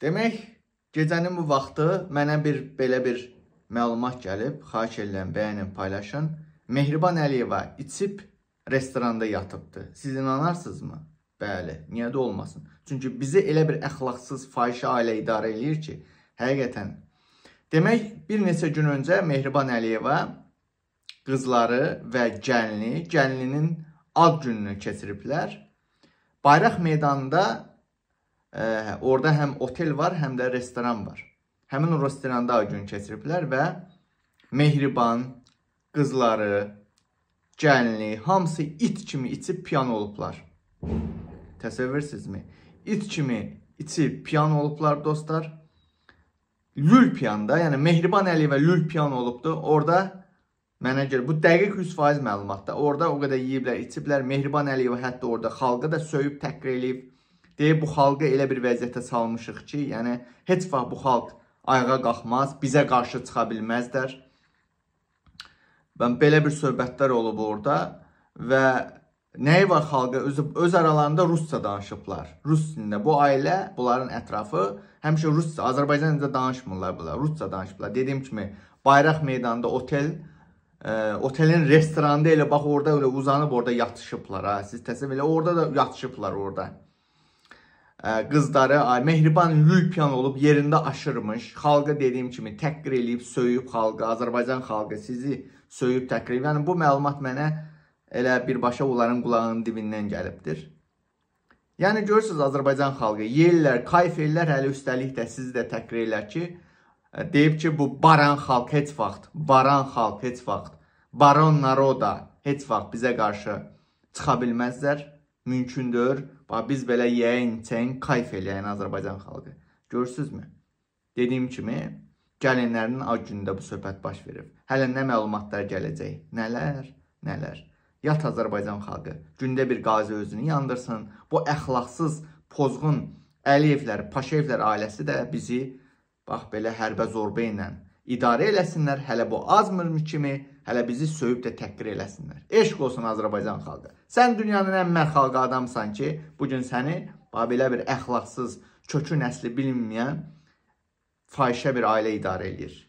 Demək, gecənin bu vaxtı mənə bir belə bir məlumat gəlib. Xahiş edirəm, bəyənin, paylaşın. Mehriban Əliyeva içib restoranda yatıbdı. Siz inanarsınızmı? Bəli, niyə də olmasın? Çünki bizi elə bir əxlaqsız, fahişə ailə idarə eləyir ki, həqiqətən. Demək, bir neçə gün öncə Mehriban Əliyeva qızları və gəlini, gəlininin ad gününü keçiriblər. Bayraq meydanında Ə, orada həm otel var, həm də restoran var. Həmin o restoranda gün keçiriblər və mehriban qızları, gəlinli, hamısı it kimi içib piyan olublar. Təsəvvürsünüzmü? İt kimi içib piyan olublar dostlar. Lül piyanda, yəni Mehriban Əliyevə lül piyan olubdu. Orada mənə görə bu dəqiq 100% məlumatda. Orada o qədər yeyiblər, içiblər. Mehriban Əliyevə hətta orada xalqı da söyüb, təhqir eləyib. Deyə bu xalqı elə bir vəziyyətə salmışıq ki, yəni heç vaxt bu xalq ayağa qalxmaz, bizə qarşı çıxa bilməzdər. Bən belə bir söhbətlər olub orada və nəyi var xalqa öz, öz aralarında rusca danışıblar. Rus dilində bu ailə, bunların ətrafı həmişə rusca, Azərbaycanca danışmırlar bunlar, rusca danışıblar. Dediyim kimi Bayraq meydanında otel ə, e, otelin restoranda elə bax orada elə uzanıb orada yatışıblar ha. Siz təsəvvür elə orada da yatışıblar orada qızları Mehriban Lülpyan olub yerində aşırmış. Xalqa dediyim kimi təhqir eləyib, söyüb xalqı, Azərbaycan xalqı sizi söyüb təhqir eləyib. Yəni bu məlumat mənə elə birbaşa onların qulağının dibindən gəlibdir. Yəni görürsüz Azərbaycan xalqı yeyirlər, kayf ellər, hələ üstəlik də sizi də təhqir eləyir ki, e, deyib ki, bu baran xalq heç vaxt, baran xalq heç vaxt, baron naroda heç vaxt bizə qarşı çıxa bilməzlər mümkündür. Bax, biz belə yeyən-içən kayf eləyən Azərbaycan xalqı. Görürsünüzmü? Dediyim kimi, gəlinlərinin ac gündə bu söhbət baş verib. Hələ nə məlumatlar gələcək? Nələr? Nələr? Yat Azərbaycan xalqı gündə bir qazi özünü yandırsın. Bu əxlaqsız, pozğun Əliyevlər, Paşayevlər ailəsi də bizi bax belə hərbə zorbə ilə idarə eləsinlər. Hələ bu azmır kimi Hələ bizi söyüb də təhqir eləsinlər. Eşq olsun Azərbaycan xalqı. Sən dünyanın ən mərd xalqı adamsan ki, bugün səni belə bir əxlaqsız, kökü nəsli bilinməyən fahişə bir ailə idarə eləyir.